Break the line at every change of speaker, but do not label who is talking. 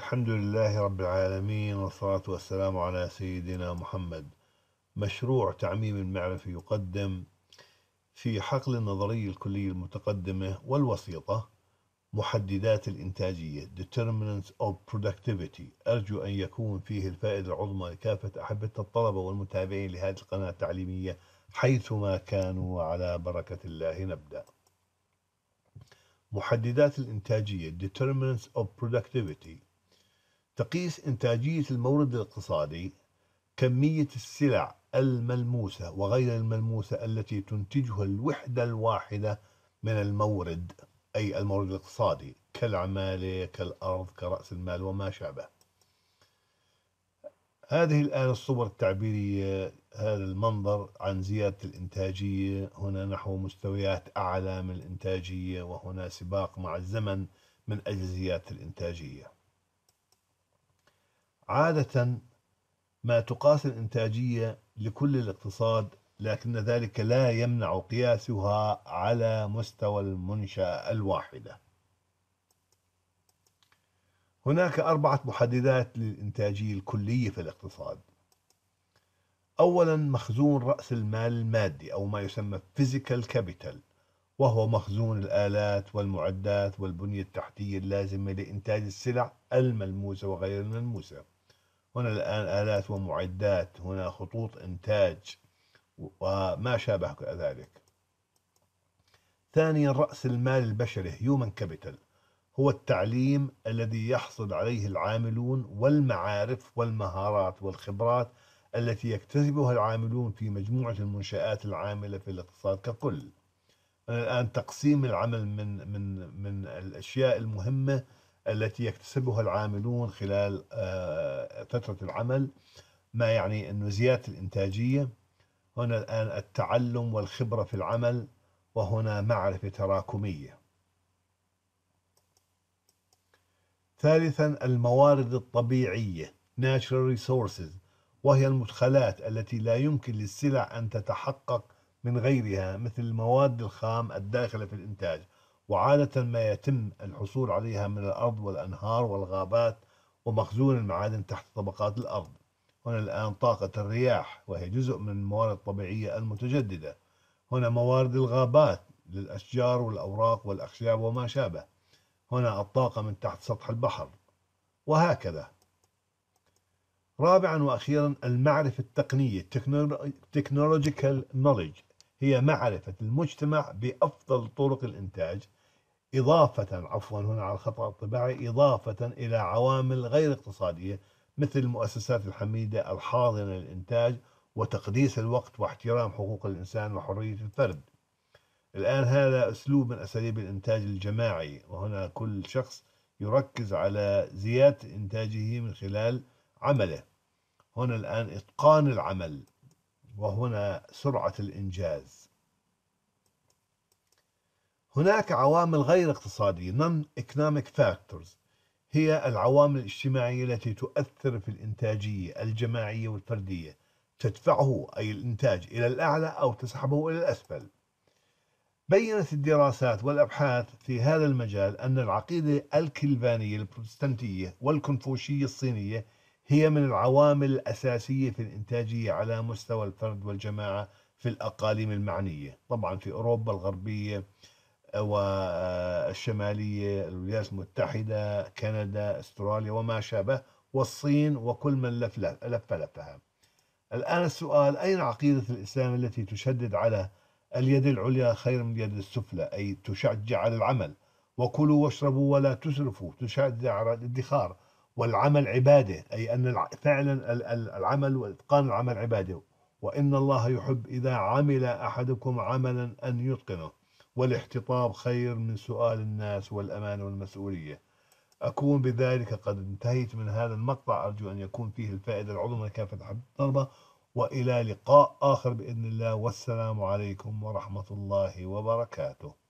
الحمد لله رب العالمين والصلاة والسلام على سيدنا محمد مشروع تعميم المعرفة يقدم في حقل النظرية الكلية المتقدمة والوسيطة محددات الإنتاجية Determinants of Productivity أرجو أن يكون فيه الفائدة العظمى لكافة أحبة الطلبة والمتابعين لهذه القناة التعليمية حيثما كانوا وعلى بركة الله نبدأ محددات الإنتاجية Determinants of Productivity تقيس إنتاجية المورد الاقتصادي كمية السلع الملموسة وغير الملموسة التي تنتجها الوحدة الواحدة من المورد أي المورد الاقتصادي كالعمالة كالأرض كرأس المال وما شابه هذه الآن الصور التعبيرية هذا المنظر عن زيادة الإنتاجية هنا نحو مستويات أعلى من الإنتاجية وهنا سباق مع الزمن من أجل زيادة الإنتاجية عادة ما تقاس الإنتاجية لكل الاقتصاد لكن ذلك لا يمنع قياسها على مستوى المنشأة الواحدة هناك أربعة محددات للإنتاجية الكلية في الاقتصاد أولا مخزون رأس المال المادي أو ما يسمى physical capital وهو مخزون الآلات والمعدات والبنية التحتية اللازمة لإنتاج السلع الملموسة وغير الملموسة هنا الآن آلات ومعدات هنا خطوط إنتاج وما شابه ذلك ثانيا رأس المال البشري human capital هو التعليم الذي يحصل عليه العاملون والمعارف والمهارات والخبرات التي يكتسبها العاملون في مجموعة المنشآت العاملة في الاقتصاد ككل الآن تقسيم العمل من من من الأشياء المهمة التي يكتسبها العاملون خلال آه، فترة العمل ما يعني أنه زيادة الإنتاجية هنا الآن التعلم والخبرة في العمل وهنا معرفة تراكمية ثالثا الموارد الطبيعية natural resources وهي المدخلات التي لا يمكن للسلع أن تتحقق من غيرها مثل المواد الخام الداخلة في الإنتاج وعادة ما يتم الحصول عليها من الأرض والأنهار والغابات ومخزون المعادن تحت طبقات الأرض هنا الآن طاقة الرياح وهي جزء من الموارد الطبيعية المتجددة هنا موارد الغابات للأشجار والأوراق والأخشاب وما شابه هنا الطاقة من تحت سطح البحر وهكذا رابعا وأخيرا المعرفة التقنية Technological Knowledge هي معرفة المجتمع بأفضل طرق الإنتاج إضافة عفوا هنا على الخطأ الطباعي إضافة إلى عوامل غير اقتصادية مثل المؤسسات الحميدة الحاضنة للإنتاج وتقديس الوقت واحترام حقوق الإنسان وحرية الفرد الآن هذا أسلوب من أساليب الإنتاج الجماعي وهنا كل شخص يركز على زيادة إنتاجه من خلال عمله هنا الآن إتقان العمل وهنا سرعة الإنجاز هناك عوامل غير اقتصادية non-economic factors هي العوامل الاجتماعية التي تؤثر في الإنتاجية الجماعية والفردية تدفعه أي الإنتاج إلى الأعلى أو تسحبه إلى الأسفل بينت الدراسات والأبحاث في هذا المجال أن العقيدة الكلفانية البروتستانتية والكونفوشية الصينية هي من العوامل الأساسية في الإنتاجية على مستوى الفرد والجماعة في الأقاليم المعنية طبعا في أوروبا الغربية آه، والشمالية الولايات المتحدة كندا استراليا وما شابه والصين وكل من لف لفها الآن السؤال أين عقيدة الإسلام التي تشدد على اليد العليا خير من اليد السفلى أي تشجع على العمل وكلوا واشربوا ولا تسرفوا تشجع على الادخار والعمل عبادة أي أن فعلا العمل وإتقان العمل عبادة وإن الله يحب إذا عمل أحدكم عملا أن يتقنه والاحتطاب خير من سؤال الناس والأمانة والمسؤولية أكون بذلك قد انتهيت من هذا المقطع أرجو أن يكون فيه الفائدة العظمى كافة حب الطلبة وإلى لقاء آخر بإذن الله والسلام عليكم ورحمة الله وبركاته